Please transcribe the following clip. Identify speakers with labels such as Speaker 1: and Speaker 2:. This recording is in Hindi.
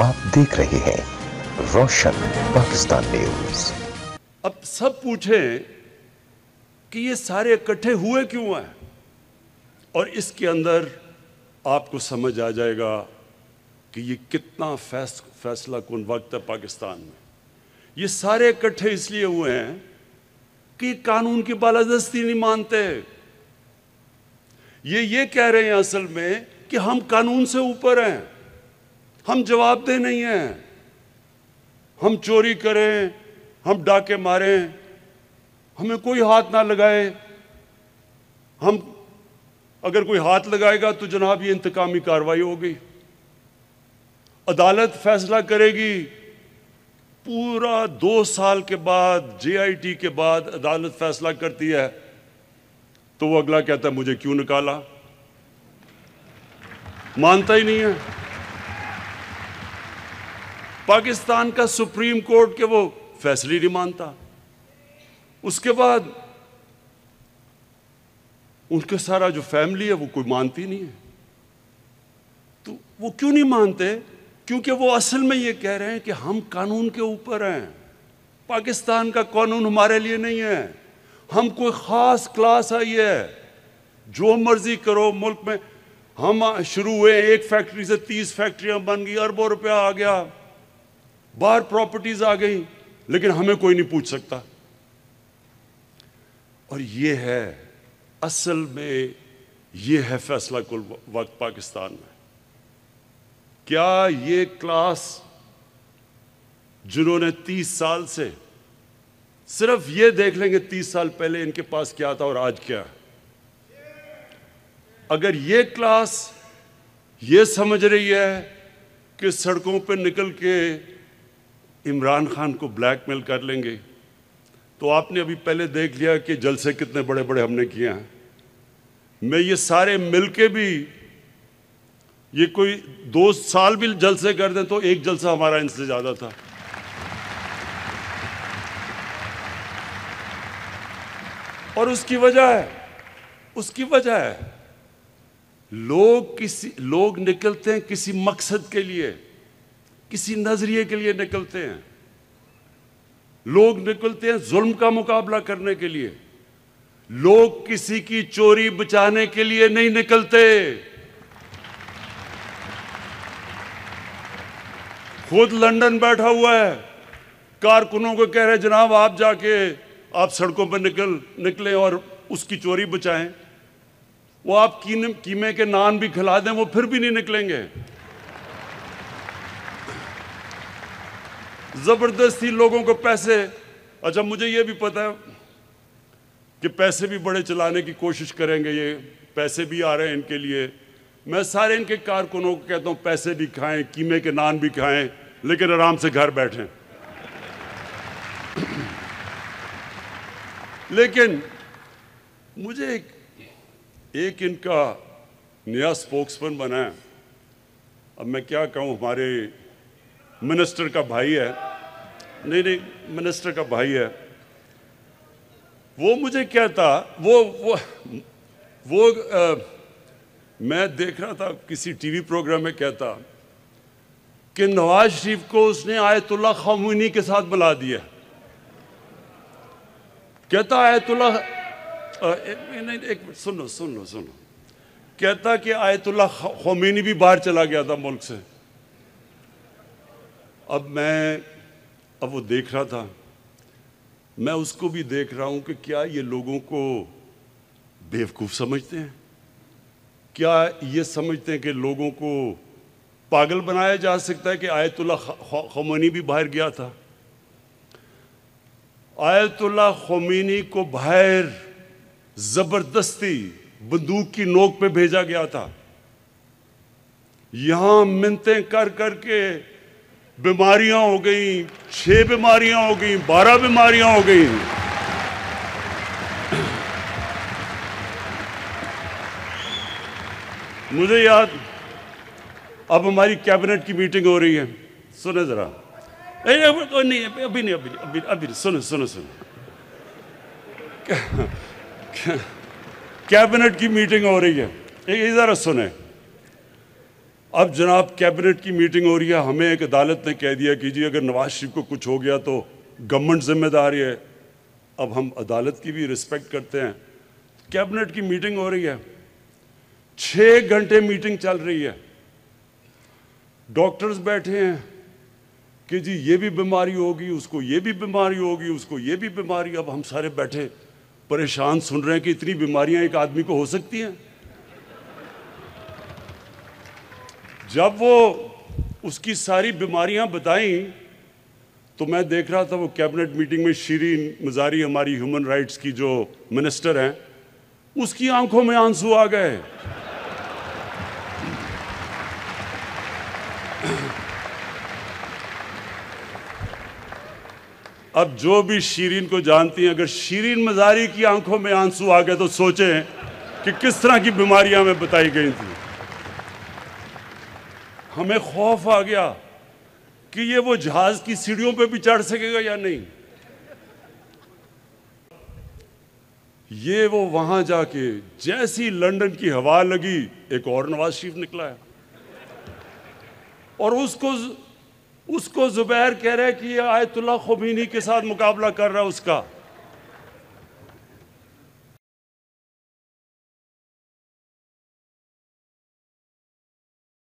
Speaker 1: आप देख रहे हैं रोशन पाकिस्तान न्यूज अब सब पूछे कि ये सारे इकट्ठे हुए क्यों हैं और इसके अंदर आपको समझ आ जाएगा कि ये कितना फैस, फैसला कौन वक्त है पाकिस्तान में ये सारे इकट्ठे इसलिए हुए हैं कि कानून की बालादस्ती नहीं मानते ये ये कह रहे हैं असल में कि हम कानून से ऊपर हैं हम जवाबदेह नहीं हैं हम चोरी करें हम डाके मारें हमें कोई हाथ ना लगाए हम अगर कोई हाथ लगाएगा तो जनाब ये इंतकामी कार्रवाई होगी अदालत फैसला करेगी पूरा दो साल के बाद जेआईटी के बाद अदालत फैसला करती है तो वो अगला कहता है मुझे क्यों निकाला मानता ही नहीं है पाकिस्तान का सुप्रीम कोर्ट के वो फैसले नहीं मानता उसके बाद उनका सारा जो फैमिली है वो कोई मानती नहीं है तो वो क्यों नहीं मानते क्योंकि वो असल में ये कह रहे हैं कि हम कानून के ऊपर हैं पाकिस्तान का कानून हमारे लिए नहीं है हम कोई ख़ास क्लास आई है जो मर्जी करो मुल्क में हम शुरू हुए एक फैक्ट्री से तीस फैक्ट्रियां बन गई अरबों रुपया आ गया बाहर प्रॉपर्टीज आ गई लेकिन हमें कोई नहीं पूछ सकता और ये है असल में ये है फैसला कुल वक्त पाकिस्तान में क्या ये क्लास जिन्होंने तीस साल से सिर्फ ये देख लेंगे तीस साल पहले इनके पास क्या था और आज क्या है अगर ये क्लास ये समझ रही है कि सड़कों पर निकल के इमरान खान को ब्लैकमेल कर लेंगे तो आपने अभी पहले देख लिया कि जलसे कितने बड़े बड़े हमने किए हैं मैं ये सारे मिलके भी ये कोई दो साल भी जलसे कर दें तो एक जलसा हमारा इनसे ज़्यादा था और उसकी वजह है उसकी वजह है लोग किसी लोग निकलते हैं किसी मकसद के लिए किसी नजरिए के लिए निकलते हैं लोग निकलते हैं जुल्म का मुकाबला करने के लिए लोग किसी की चोरी बचाने के लिए नहीं निकलते खुद लंदन बैठा हुआ है कारकुनों को कह रहे जनाब आप जाके आप सड़कों पर निकल निकले और उसकी चोरी बचाएं वो आप कीमे के नान भी खिला दें वो फिर भी नहीं निकलेंगे ज़बरदस्ती लोगों को पैसे अच्छा मुझे ये भी पता है कि पैसे भी बड़े चलाने की कोशिश करेंगे ये पैसे भी आ रहे हैं इनके लिए मैं सारे इनके कारकुनों को कहता हूँ पैसे भी खाएं कीमे के नान भी खाएं लेकिन आराम से घर बैठें लेकिन मुझे एक, एक इनका नया स्पोक्समैन बनाया अब मैं क्या कहूँ हमारे मिनिस्टर का भाई है नहीं नहीं मिनिस्टर का भाई है वो मुझे कहता वो वो वो आ, मैं देख रहा था किसी टीवी प्रोग्राम में कहता कि नवाज शरीफ को उसने आयतुल्ला खामोनी के साथ बुला दिया कहता आयतुल्ला एक, एक सुनो सुनो सुनो कहता कि आयतुल्ला खोमेनी भी बाहर चला गया था मुल्क से अब मैं अब वो देख रहा था मैं उसको भी देख रहा हूं कि क्या ये लोगों को बेवकूफ़ समझते हैं क्या ये समझते हैं कि लोगों को पागल बनाया जा सकता है कि आयतुल्ला खमोनी भी बाहर गया था आयतुल्ला खमीनी को बाहर ज़बरदस्ती बंदूक की नोक पे भेजा गया था यहां मिनतें कर कर बीमारियां हो गई छह बीमारियां हो गई बारह बीमारियां हो गई मुझे याद अब हमारी कैबिनेट की मीटिंग हो रही है सुने जरा तो नहीं अभी नहीं अभी अभी अभी सुनो सुनो सुनो कैबिनेट की मीटिंग हो रही है इधर जरा सुने अब जनाब कैबिनेट की मीटिंग हो रही है हमें एक अदालत ने कह दिया कि जी अगर नवाज शरीफ को कुछ हो गया तो गवर्नमेंट जिम्मेदार है अब हम अदालत की भी रिस्पेक्ट करते हैं कैबिनेट की मीटिंग हो रही है छः घंटे मीटिंग चल रही है डॉक्टर्स बैठे हैं कि जी ये भी बीमारी होगी उसको ये भी बीमारी होगी उसको ये भी बीमारी अब हम सारे बैठे परेशान सुन रहे हैं कि इतनी बीमारियां एक आदमी को हो सकती हैं जब वो उसकी सारी बीमारियां बताई तो मैं देख रहा था वो कैबिनेट मीटिंग में शीरीन मजारी हमारी ह्यूमन राइट्स की जो मिनिस्टर हैं उसकी आंखों में आंसू आ गए अब जो भी शीरीन को जानती हैं अगर शीरीन मजारी की आंखों में आंसू आ गए तो सोचें कि किस तरह की बीमारियां में बताई गई थी हमें खौफ आ गया कि ये वो जहाज की सीढ़ियों पे भी चढ़ सकेगा या नहीं ये वो वहां जाके जैसी लंदन की हवा लगी एक और नवाज शरीफ निकला है और उसको उसको जुबैर कह रहे है कि ये आयतुल्ला खुबीनी के साथ मुकाबला कर रहा है उसका